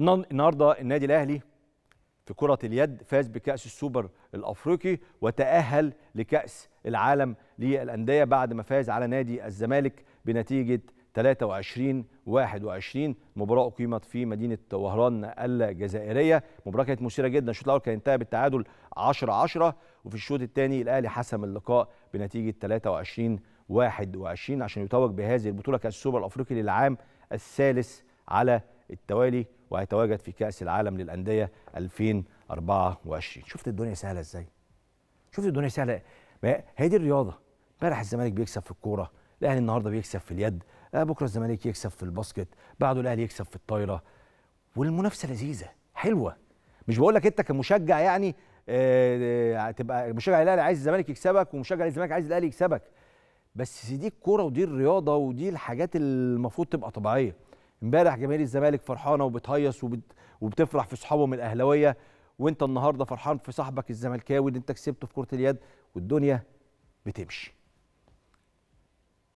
النهارده النادي الاهلي في كره اليد فاز بكاس السوبر الافريقي وتاهل لكاس العالم للانديه بعد ما فاز على نادي الزمالك بنتيجه 23 21 مباراه اقيمت في مدينه وهران الجزائريه مباراه كانت مثيره جدا الشوط الاول كان انتهى بالتعادل 10 10 وفي الشوط الثاني الاهلي حسم اللقاء بنتيجه 23 21 عشان يتوج بهذه البطوله كاس السوبر الافريقي للعام الثالث على التوالي وهيتواجد في كاس العالم للانديه 2024 شفت الدنيا سهله ازاي شفت الدنيا سهله ما هي دي الرياضه امبارح الزمالك بيكسب في الكوره الاهلي النهارده بيكسب في اليد آه، بكره الزمالك يكسب في الباسكت بعده الاهلي يكسب في الطايره والمنافسه لذيذه حلوه مش بقول لك انت كمشجع يعني اه, آه، مشجع الاهلي عايز الزمالك يكسبك ومشجع الزمالك عايز الاهلي يكسبك بس دي الكوره ودي الرياضه ودي الحاجات المفروض تبقى طبيعيه امبارح جماهير الزمالك فرحانه وبتهيص وبت... وبتفرح في صحابهم الاهلاويه وانت النهارده فرحان في صاحبك الزملكاوي اللي انت كسبته في كره اليد والدنيا بتمشي